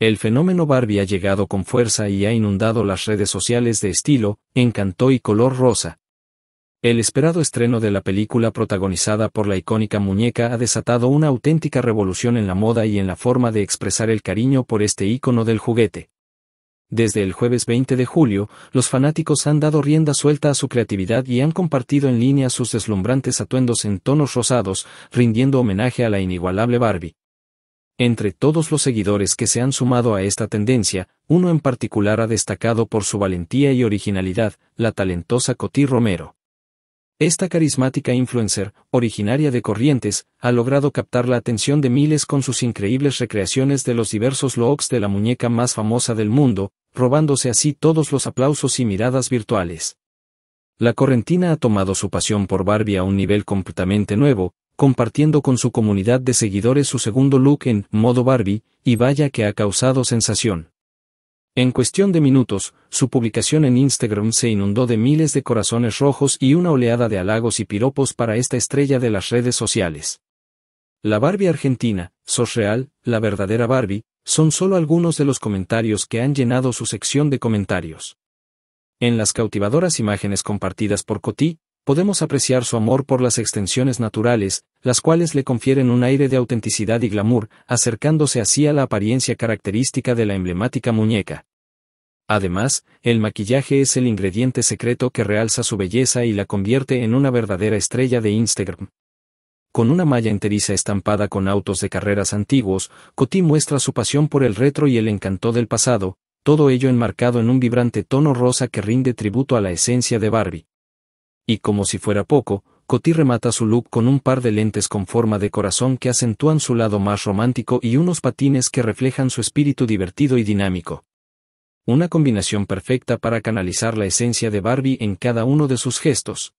El fenómeno Barbie ha llegado con fuerza y ha inundado las redes sociales de estilo, encanto y color rosa. El esperado estreno de la película protagonizada por la icónica muñeca ha desatado una auténtica revolución en la moda y en la forma de expresar el cariño por este ícono del juguete. Desde el jueves 20 de julio, los fanáticos han dado rienda suelta a su creatividad y han compartido en línea sus deslumbrantes atuendos en tonos rosados, rindiendo homenaje a la inigualable Barbie. Entre todos los seguidores que se han sumado a esta tendencia, uno en particular ha destacado por su valentía y originalidad, la talentosa Coti Romero. Esta carismática influencer, originaria de Corrientes, ha logrado captar la atención de miles con sus increíbles recreaciones de los diversos looks de la muñeca más famosa del mundo, robándose así todos los aplausos y miradas virtuales. La correntina ha tomado su pasión por Barbie a un nivel completamente nuevo, compartiendo con su comunidad de seguidores su segundo look en modo Barbie, y vaya que ha causado sensación. En cuestión de minutos, su publicación en Instagram se inundó de miles de corazones rojos y una oleada de halagos y piropos para esta estrella de las redes sociales. La Barbie argentina, Sos Real, la verdadera Barbie, son solo algunos de los comentarios que han llenado su sección de comentarios. En las cautivadoras imágenes compartidas por Coti, podemos apreciar su amor por las extensiones naturales, las cuales le confieren un aire de autenticidad y glamour, acercándose así a la apariencia característica de la emblemática muñeca. Además, el maquillaje es el ingrediente secreto que realza su belleza y la convierte en una verdadera estrella de Instagram. Con una malla enteriza estampada con autos de carreras antiguos, Coti muestra su pasión por el retro y el encanto del pasado, todo ello enmarcado en un vibrante tono rosa que rinde tributo a la esencia de Barbie. Y como si fuera poco, Coty remata su look con un par de lentes con forma de corazón que acentúan su lado más romántico y unos patines que reflejan su espíritu divertido y dinámico. Una combinación perfecta para canalizar la esencia de Barbie en cada uno de sus gestos.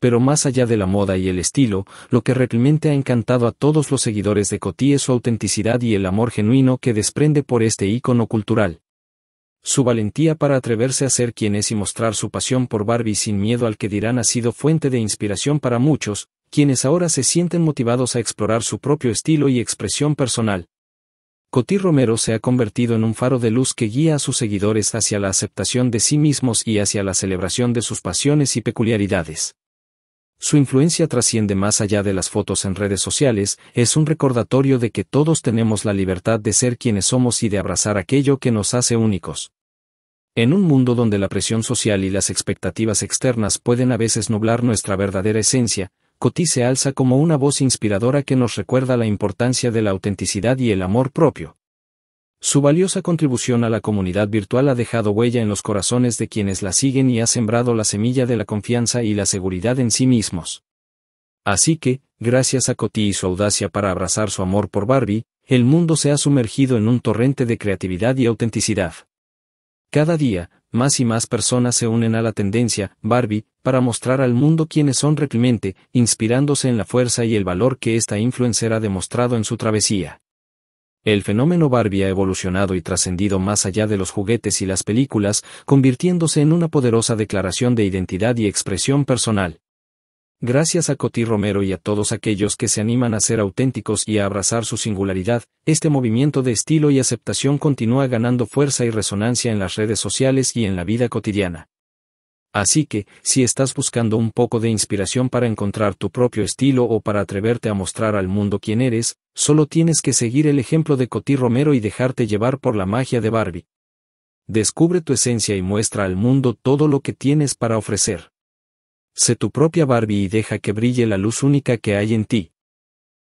Pero más allá de la moda y el estilo, lo que realmente ha encantado a todos los seguidores de Coty es su autenticidad y el amor genuino que desprende por este ícono cultural. Su valentía para atreverse a ser quien es y mostrar su pasión por Barbie sin miedo al que dirán ha sido fuente de inspiración para muchos, quienes ahora se sienten motivados a explorar su propio estilo y expresión personal. Coti Romero se ha convertido en un faro de luz que guía a sus seguidores hacia la aceptación de sí mismos y hacia la celebración de sus pasiones y peculiaridades. Su influencia trasciende más allá de las fotos en redes sociales, es un recordatorio de que todos tenemos la libertad de ser quienes somos y de abrazar aquello que nos hace únicos. En un mundo donde la presión social y las expectativas externas pueden a veces nublar nuestra verdadera esencia, Coti se alza como una voz inspiradora que nos recuerda la importancia de la autenticidad y el amor propio. Su valiosa contribución a la comunidad virtual ha dejado huella en los corazones de quienes la siguen y ha sembrado la semilla de la confianza y la seguridad en sí mismos. Así que, gracias a Coti y su audacia para abrazar su amor por Barbie, el mundo se ha sumergido en un torrente de creatividad y autenticidad. Cada día, más y más personas se unen a la tendencia, Barbie, para mostrar al mundo quiénes son realmente, inspirándose en la fuerza y el valor que esta influencer ha demostrado en su travesía. El fenómeno Barbie ha evolucionado y trascendido más allá de los juguetes y las películas, convirtiéndose en una poderosa declaración de identidad y expresión personal. Gracias a Coti Romero y a todos aquellos que se animan a ser auténticos y a abrazar su singularidad, este movimiento de estilo y aceptación continúa ganando fuerza y resonancia en las redes sociales y en la vida cotidiana. Así que, si estás buscando un poco de inspiración para encontrar tu propio estilo o para atreverte a mostrar al mundo quién eres, solo tienes que seguir el ejemplo de Cotí Romero y dejarte llevar por la magia de Barbie. Descubre tu esencia y muestra al mundo todo lo que tienes para ofrecer. Sé tu propia Barbie y deja que brille la luz única que hay en ti.